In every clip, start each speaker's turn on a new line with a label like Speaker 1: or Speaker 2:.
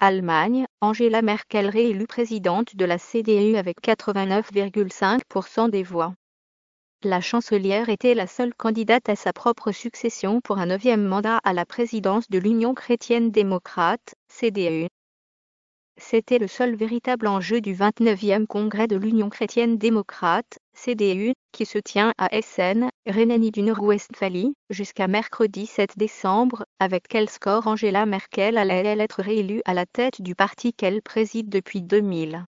Speaker 1: Allemagne, Angela Merkel réélue présidente de la CDU avec 89,5% des voix. La chancelière était la seule candidate à sa propre succession pour un neuvième mandat à la présidence de l'Union chrétienne démocrate, CDU. C'était le seul véritable enjeu du 29e congrès de l'Union chrétienne démocrate, CDU, qui se tient à Essen, Rhénanie du Nord-Westphalie, jusqu'à mercredi 7 décembre, avec quel score Angela Merkel allait -elle être réélue à la tête du parti qu'elle préside depuis 2000.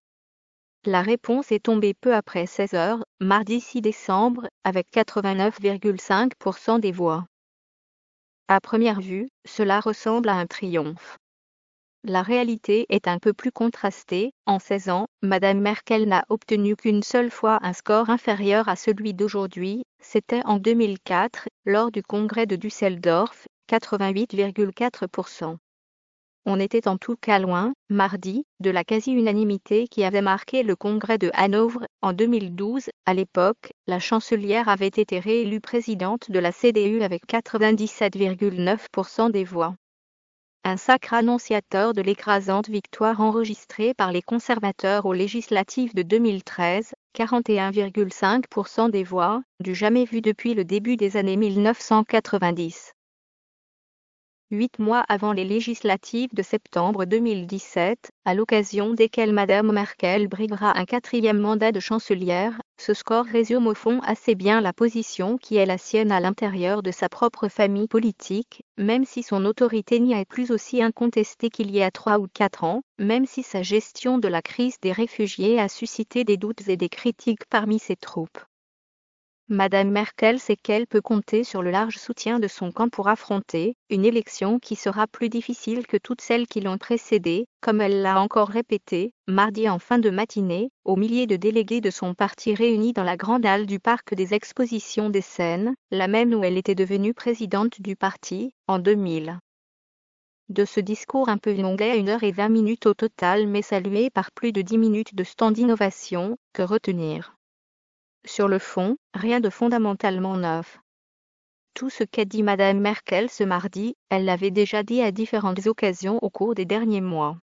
Speaker 1: La réponse est tombée peu après 16 heures, mardi 6 décembre, avec 89,5% des voix. À première vue, cela ressemble à un triomphe. La réalité est un peu plus contrastée, en 16 ans, Madame Merkel n'a obtenu qu'une seule fois un score inférieur à celui d'aujourd'hui, c'était en 2004, lors du congrès de Düsseldorf, 88,4%. On était en tout cas loin, mardi, de la quasi-unanimité qui avait marqué le congrès de Hanovre en 2012. À l'époque, la chancelière avait été réélue présidente de la CDU avec 97,9% des voix un sacre annonciateur de l'écrasante victoire enregistrée par les conservateurs aux législatives de 2013, 41,5% des voix, du jamais vu depuis le début des années 1990 huit mois avant les législatives de septembre 2017, à l'occasion desquelles Madame Merkel briguera un quatrième mandat de chancelière, ce score résume au fond assez bien la position qui est la sienne à l'intérieur de sa propre famille politique, même si son autorité n'y est plus aussi incontestée qu'il y a trois ou quatre ans, même si sa gestion de la crise des réfugiés a suscité des doutes et des critiques parmi ses troupes. Madame Merkel sait qu'elle peut compter sur le large soutien de son camp pour affronter une élection qui sera plus difficile que toutes celles qui l'ont précédée, comme elle l'a encore répété, mardi en fin de matinée, aux milliers de délégués de son parti réunis dans la grande halle du parc des expositions des Seines, la même où elle était devenue présidente du parti, en 2000 de ce discours un peu longuet à heure et vingt minutes au total mais salué par plus de dix minutes de stand innovation, que retenir sur le fond, rien de fondamentalement neuf. Tout ce qu'a dit Madame Merkel ce mardi, elle l'avait déjà dit à différentes occasions au cours des derniers mois.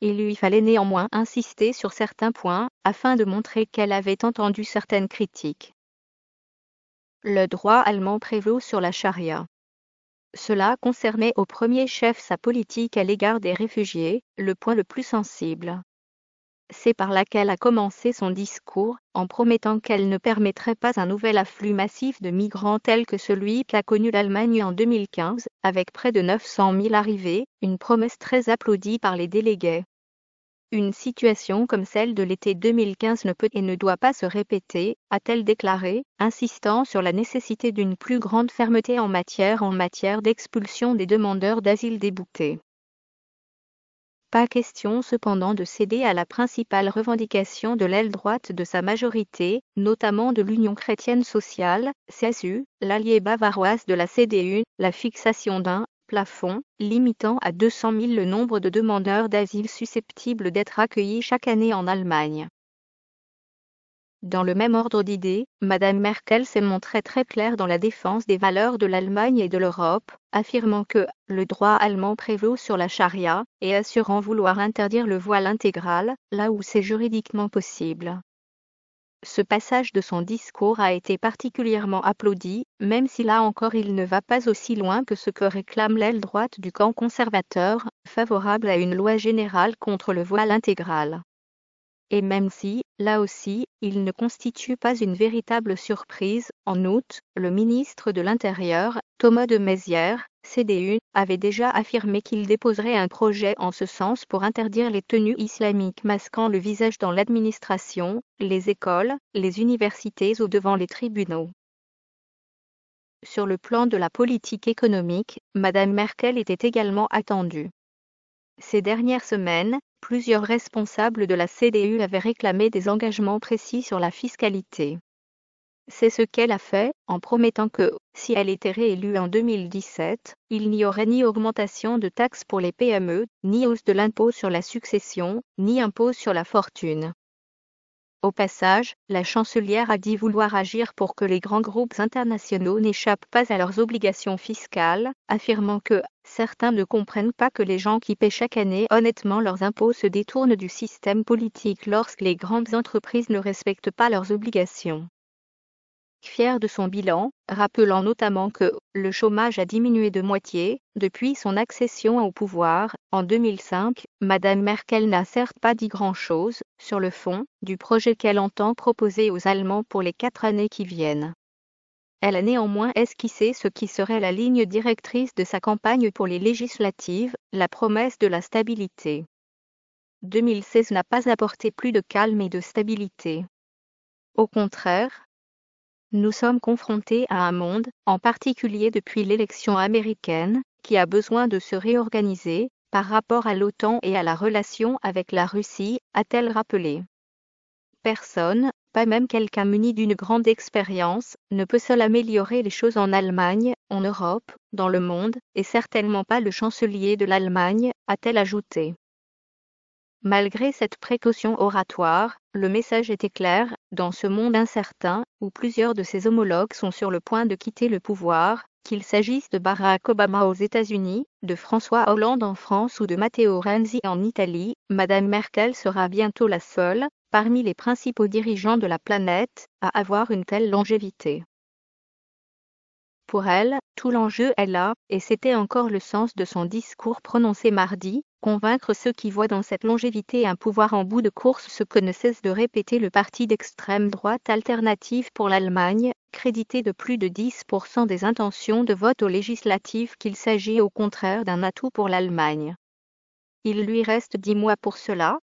Speaker 1: Il lui fallait néanmoins insister sur certains points, afin de montrer qu'elle avait entendu certaines critiques. Le droit allemand prévaut sur la charia. Cela concernait au premier chef sa politique à l'égard des réfugiés, le point le plus sensible c'est par laquelle a commencé son discours, en promettant qu'elle ne permettrait pas un nouvel afflux massif de migrants tel que celui qu'a connu l'Allemagne en 2015, avec près de 900 000 arrivés, une promesse très applaudie par les délégués. Une situation comme celle de l'été 2015 ne peut et ne doit pas se répéter, a-t-elle déclaré, insistant sur la nécessité d'une plus grande fermeté en matière en matière d'expulsion des demandeurs d'asile déboutés. Pas question cependant de céder à la principale revendication de l'aile droite de sa majorité, notamment de l'Union chrétienne sociale, CSU, l'alliée bavaroise de la CDU, la fixation d'un plafond, limitant à 200 000 le nombre de demandeurs d'asile susceptibles d'être accueillis chaque année en Allemagne. Dans le même ordre d'idées, Mme Merkel s'est montrée très claire dans la défense des valeurs de l'Allemagne et de l'Europe, affirmant que le droit allemand prévaut sur la charia et assurant vouloir interdire le voile intégral là où c'est juridiquement possible. Ce passage de son discours a été particulièrement applaudi, même si là encore il ne va pas aussi loin que ce que réclame l'aile droite du camp conservateur, favorable à une loi générale contre le voile intégral. Et même si, là aussi, il ne constitue pas une véritable surprise, en août, le ministre de l'Intérieur, Thomas de Mézières, CDU, avait déjà affirmé qu'il déposerait un projet en ce sens pour interdire les tenues islamiques masquant le visage dans l'administration, les écoles, les universités ou devant les tribunaux. Sur le plan de la politique économique, Mme Merkel était également attendue. Ces dernières semaines, Plusieurs responsables de la CDU avaient réclamé des engagements précis sur la fiscalité. C'est ce qu'elle a fait, en promettant que, si elle était réélue en 2017, il n'y aurait ni augmentation de taxes pour les PME, ni hausse de l'impôt sur la succession, ni impôt sur la fortune. Au passage, la chancelière a dit vouloir agir pour que les grands groupes internationaux n'échappent pas à leurs obligations fiscales, affirmant que certains ne comprennent pas que les gens qui paient chaque année honnêtement leurs impôts se détournent du système politique lorsque les grandes entreprises ne respectent pas leurs obligations fier de son bilan, rappelant notamment que le chômage a diminué de moitié depuis son accession au pouvoir en 2005. Madame Merkel n'a certes pas dit grand-chose sur le fond du projet qu'elle entend proposer aux Allemands pour les quatre années qui viennent. Elle a néanmoins esquissé ce qui serait la ligne directrice de sa campagne pour les législatives, la promesse de la stabilité. 2016 n'a pas apporté plus de calme et de stabilité. Au contraire, nous sommes confrontés à un monde, en particulier depuis l'élection américaine, qui a besoin de se réorganiser, par rapport à l'OTAN et à la relation avec la Russie, a-t-elle rappelé. Personne, pas même quelqu'un muni d'une grande expérience, ne peut seul améliorer les choses en Allemagne, en Europe, dans le monde, et certainement pas le chancelier de l'Allemagne, a-t-elle ajouté. Malgré cette précaution oratoire, le message était clair, dans ce monde incertain, où plusieurs de ses homologues sont sur le point de quitter le pouvoir, qu'il s'agisse de Barack Obama aux États-Unis, de François Hollande en France ou de Matteo Renzi en Italie, Madame Merkel sera bientôt la seule, parmi les principaux dirigeants de la planète, à avoir une telle longévité. Pour elle, tout l'enjeu est là, et c'était encore le sens de son discours prononcé mardi, convaincre ceux qui voient dans cette longévité un pouvoir en bout de course, ce que ne cesse de répéter le parti d'extrême droite alternative pour l'Allemagne, crédité de plus de 10% des intentions de vote au législatif qu'il s'agit au contraire d'un atout pour l'Allemagne. Il lui reste dix mois pour cela,